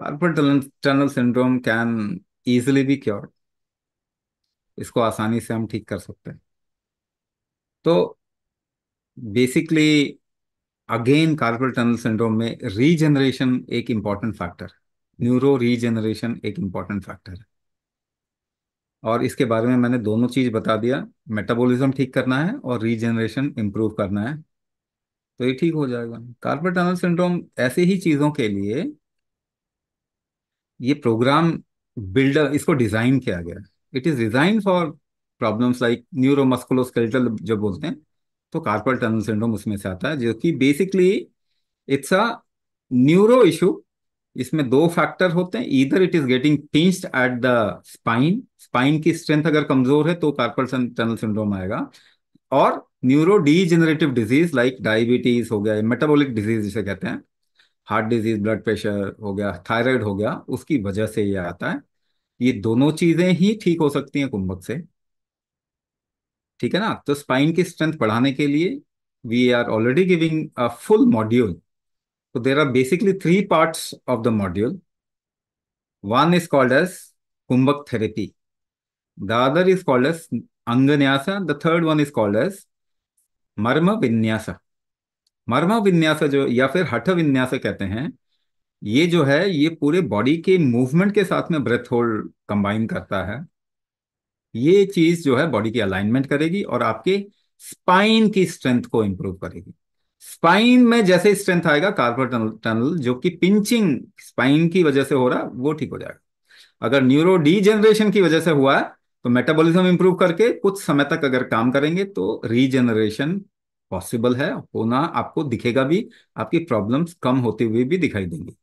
carpel tunnel syndrome can easily be cure इसको आसानी से हम ठीक कर सकते हैं तो basically again carpal tunnel syndrome में रीजनरेशन एक इंपॉर्टेंट फैक्टर है न्यूरो रीजनरेशन एक इंपॉर्टेंट फैक्टर है और इसके बारे में मैंने दोनों चीज बता दिया मेटाबॉलिज्म ठीक करना है और रीजनरेशन इंप्रूव करना है तो ये ठीक हो जाएगा कार्पल टनल सिंड्रोम ऐसे ही चीज़ों के लिए ये प्रोग्राम बिल्डर इसको डिजाइन किया गया it is design for problems like neuromusculoskeletal जब बोलते हैं तो कार्पल टनल सिंड्रोम उसमें से आता है जो कि basically it's a neuro issue इसमें दो फैक्टर होते हैं इधर it is getting pinched at the spine spine की स्ट्रेंथ अगर कमजोर है तो कार्पल टनल सिंड्रोम आएगा और neuro degenerative disease like diabetes हो गया मेटाबॉलिक डिजीज जिसे कहते हैं हार्ट डिजीज ब्लड प्रेशर हो गया थायराइड हो गया उसकी वजह से ये आता है ये दोनों चीजें ही ठीक हो सकती हैं कुंभक से ठीक है ना तो स्पाइन की स्ट्रेंथ बढ़ाने के लिए we are already giving a full module तो there are basically three parts of the module is called as Kumbhak therapy the other is called as Anga Nyasa the third one is called as Marma Vinyasa मर्म विन्यास जो या फिर हठ विन्यास कहते हैं ये जो है ये पूरे बॉडी के मूवमेंट के साथ में ब्रेथ होल्ड कंबाइन करता है ये चीज जो है बॉडी की अलाइनमेंट करेगी और आपके स्पाइन की स्ट्रेंथ को इंप्रूव करेगी स्पाइन में जैसे स्ट्रेंथ आएगा कार्पोर टनल, टनल जो कि पिंचिंग स्पाइन की वजह से हो रहा वो ठीक हो जाएगा अगर न्यूरो डीजेनरेशन की वजह से हुआ है तो मेटाबॉलिज्म इंप्रूव करके कुछ समय तक अगर काम करेंगे तो रीजेनरेशन पॉसिबल है होना आपको दिखेगा भी आपकी प्रॉब्लम्स कम होते हुए भी दिखाई देंगी